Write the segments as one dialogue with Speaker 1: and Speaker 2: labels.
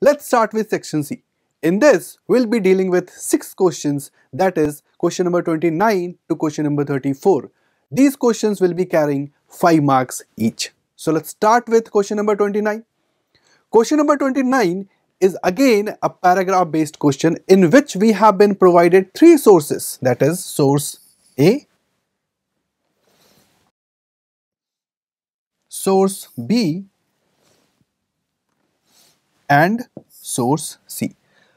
Speaker 1: Let's start with section C. In this, we'll be dealing with 6 questions that is question number 29 to question number 34. These questions will be carrying 5 marks each. So let's start with question number 29. Question number 29 is again a paragraph based question in which we have been provided 3 sources that is source A, source B and source C.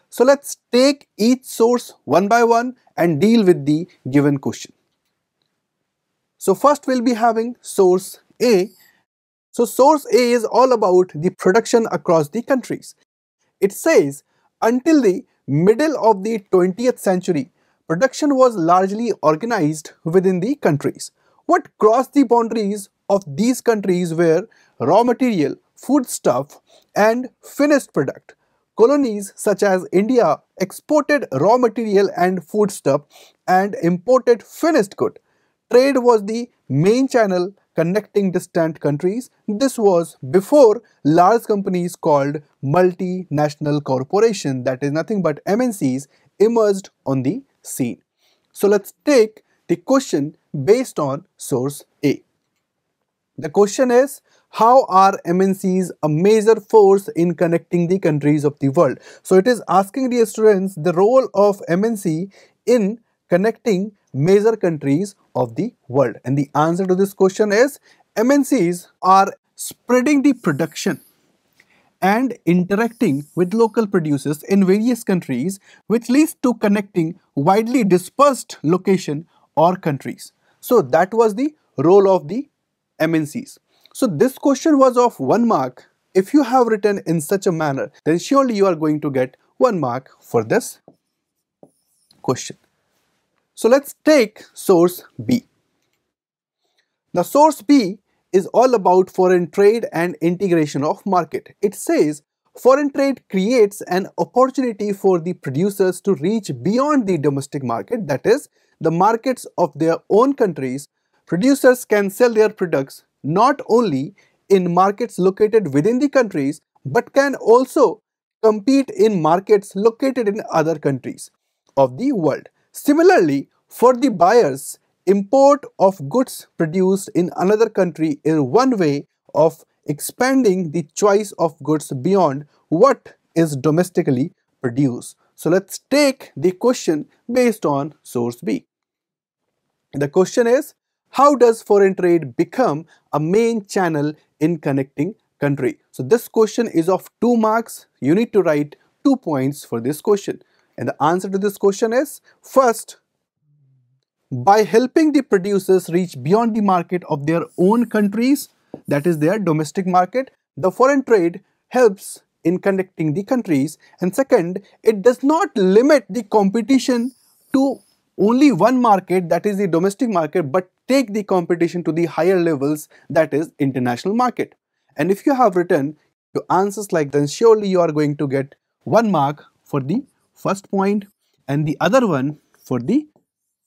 Speaker 1: So let's take each source one by one and deal with the given question. So first we'll be having source A. So source A is all about the production across the countries. It says until the middle of the 20th century, production was largely organized within the countries. What crossed the boundaries of these countries were raw material foodstuff, and finished product. Colonies such as India exported raw material and foodstuff and imported finished good. Trade was the main channel connecting distant countries. This was before large companies called multinational corporation that is nothing but MNCs emerged on the scene. So let's take the question based on source A. The question is how are MNCs a major force in connecting the countries of the world? So it is asking the students the role of MNC in connecting major countries of the world. And the answer to this question is MNCs are spreading the production and interacting with local producers in various countries which leads to connecting widely dispersed location or countries. So that was the role of the MNCs. So this question was of 1 mark. If you have written in such a manner, then surely you are going to get 1 mark for this question. So let's take source B. Now source B is all about foreign trade and integration of market. It says foreign trade creates an opportunity for the producers to reach beyond the domestic market that is the markets of their own countries. Producers can sell their products not only in markets located within the countries but can also compete in markets located in other countries of the world. Similarly, for the buyers, import of goods produced in another country is one way of expanding the choice of goods beyond what is domestically produced. So let's take the question based on source B. The question is how does foreign trade become a main channel in connecting country? So this question is of 2 marks. You need to write 2 points for this question. And the answer to this question is, first, by helping the producers reach beyond the market of their own countries, that is their domestic market, the foreign trade helps in connecting the countries. And second, it does not limit the competition to only one market, that is the domestic market, but take the competition to the higher levels, that is international market. And if you have written your answers like then surely you are going to get one mark for the first point and the other one for the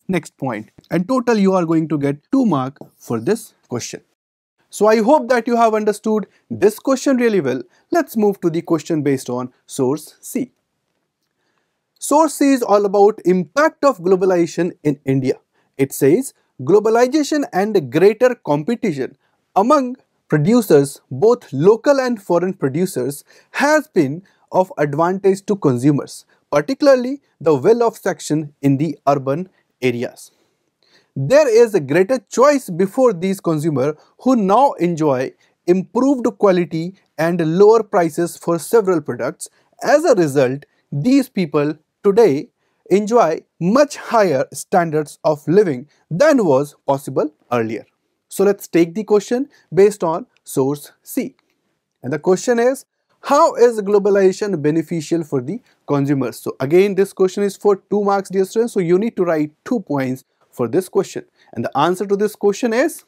Speaker 1: next point. And total you are going to get two mark for this question. So I hope that you have understood this question really well. Let's move to the question based on source C. Source C is all about impact of globalization in India. It says globalization and greater competition among producers, both local and foreign producers, has been of advantage to consumers, particularly the well-off section in the urban areas. There is a greater choice before these consumers who now enjoy improved quality and lower prices for several products. As a result, these people today enjoy much higher standards of living than was possible earlier. So let's take the question based on source C. And the question is, how is globalization beneficial for the consumers? So again, this question is for 2 marks dear students. So you need to write 2 points for this question. And the answer to this question is,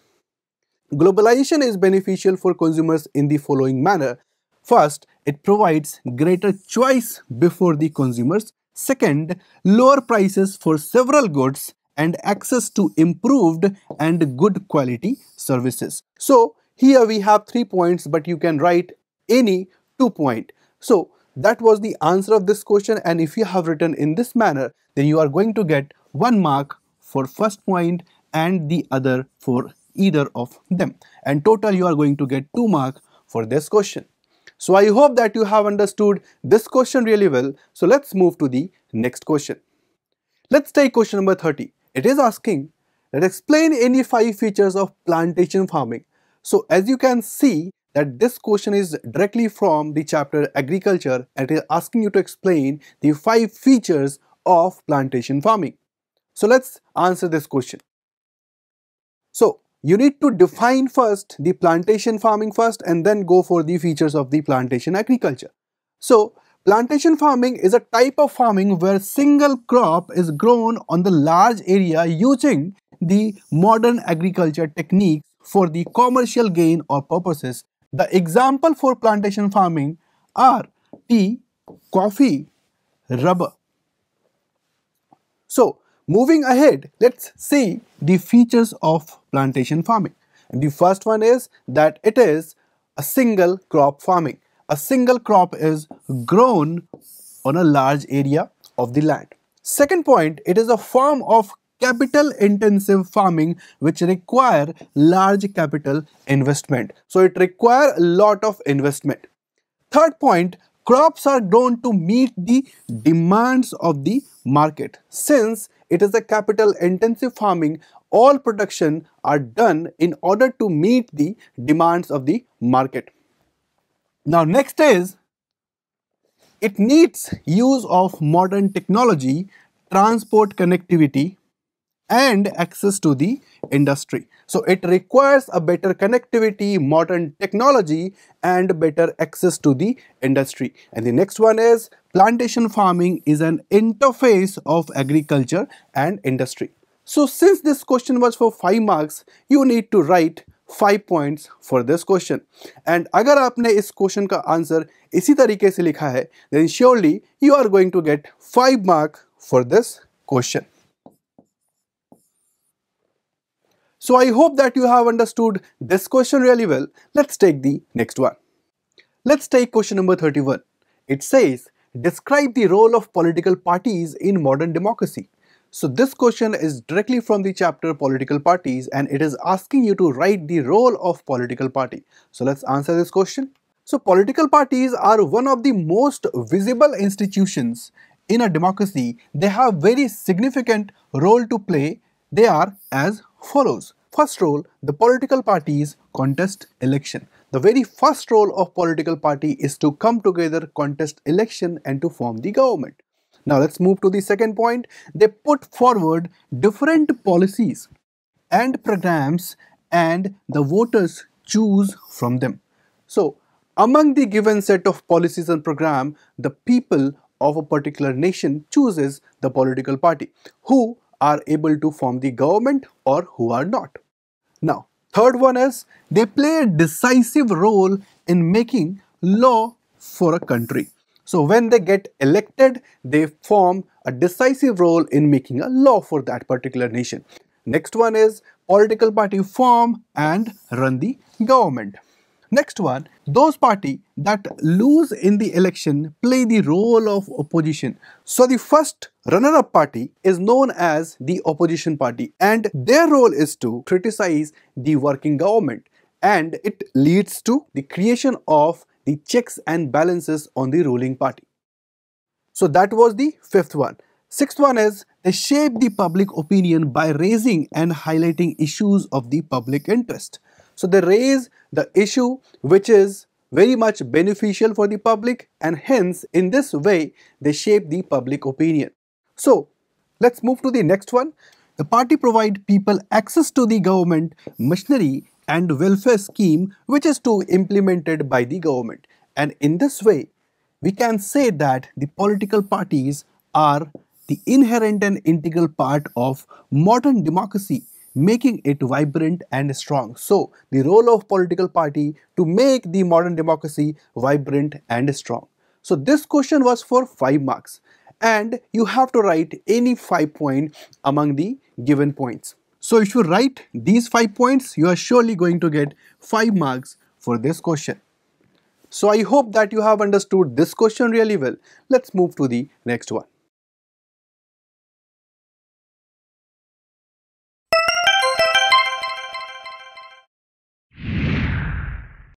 Speaker 1: globalization is beneficial for consumers in the following manner. First, it provides greater choice before the consumers Second, lower prices for several goods and access to improved and good quality services. So here we have three points, but you can write any two point. So that was the answer of this question and if you have written in this manner, then you are going to get one mark for first point and the other for either of them. And total you are going to get two mark for this question. So I hope that you have understood this question really well. So let's move to the next question. Let's take question number 30. It is asking that explain any five features of plantation farming. So as you can see that this question is directly from the chapter agriculture and it is asking you to explain the five features of plantation farming. So let's answer this question. So you need to define first the plantation farming first and then go for the features of the plantation agriculture. So plantation farming is a type of farming where single crop is grown on the large area using the modern agriculture techniques for the commercial gain or purposes. The example for plantation farming are tea, coffee, rubber. So Moving ahead, let's see the features of plantation farming. And the first one is that it is a single crop farming. A single crop is grown on a large area of the land. Second point, it is a form of capital intensive farming which require large capital investment. So it require a lot of investment. Third point, crops are grown to meet the demands of the market since it is a capital intensive farming, all production are done in order to meet the demands of the market. Now next is, it needs use of modern technology, transport connectivity, and access to the industry. So it requires a better connectivity, modern technology and better access to the industry. And the next one is plantation farming is an interface of agriculture and industry. So since this question was for 5 marks, you need to write 5 points for this question. And अगर आपने इस question का answer in this way, then surely you are going to get 5 mark for this question. So I hope that you have understood this question really well. Let's take the next one. Let's take question number 31. It says, describe the role of political parties in modern democracy. So this question is directly from the chapter political parties and it is asking you to write the role of political party. So let's answer this question. So political parties are one of the most visible institutions in a democracy. They have very significant role to play. They are as follows. First role, the political parties contest election. The very first role of political party is to come together, contest election and to form the government. Now let's move to the second point. They put forward different policies and programs and the voters choose from them. So among the given set of policies and program, the people of a particular nation chooses the political party who are able to form the government or who are not. Now, third one is they play a decisive role in making law for a country. So when they get elected, they form a decisive role in making a law for that particular nation. Next one is political party form and run the government. Next one, those party that lose in the election play the role of opposition. So the first Runner-up party is known as the opposition party and their role is to criticize the working government and it leads to the creation of the checks and balances on the ruling party. So that was the fifth one. Sixth one is they shape the public opinion by raising and highlighting issues of the public interest. So they raise the issue which is very much beneficial for the public and hence in this way they shape the public opinion. So let's move to the next one. The party provide people access to the government machinery and welfare scheme which is to implemented by the government. And in this way, we can say that the political parties are the inherent and integral part of modern democracy making it vibrant and strong. So, the role of political party to make the modern democracy vibrant and strong. So, this question was for 5 marks and you have to write any five point among the given points. So if you write these five points, you are surely going to get five marks for this question. So I hope that you have understood this question really well. Let's move to the next one.